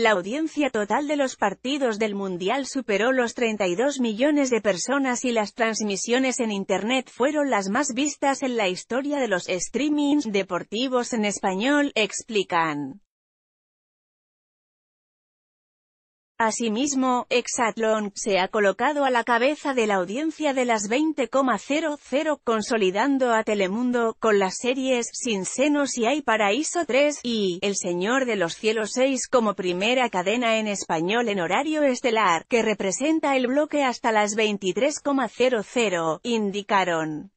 La audiencia total de los partidos del Mundial superó los 32 millones de personas y las transmisiones en Internet fueron las más vistas en la historia de los streamings deportivos en español, explican. Asimismo, Exatlon se ha colocado a la cabeza de la audiencia de las 20,00, consolidando a Telemundo, con las series Sin Senos y Hay Paraíso 3, y El Señor de los Cielos 6 como primera cadena en español en horario estelar, que representa el bloque hasta las 23,00, indicaron.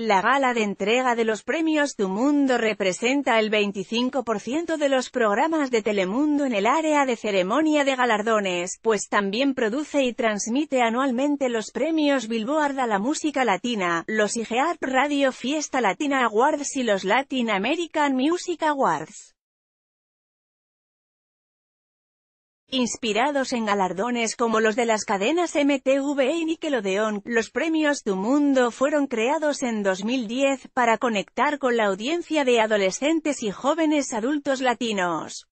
La gala de entrega de los premios Tu Mundo representa el 25% de los programas de Telemundo en el área de ceremonia de galardones, pues también produce y transmite anualmente los premios Billboard a la música latina, los IGEARP Radio Fiesta Latina Awards y los Latin American Music Awards. Inspirados en galardones como los de las cadenas MTV y Nickelodeon, los premios Tu Mundo fueron creados en 2010 para conectar con la audiencia de adolescentes y jóvenes adultos latinos.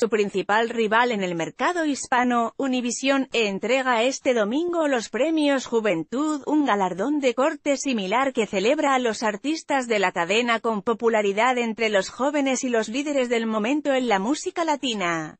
Su principal rival en el mercado hispano, Univision, e entrega este domingo los premios Juventud, un galardón de corte similar que celebra a los artistas de la cadena con popularidad entre los jóvenes y los líderes del momento en la música latina.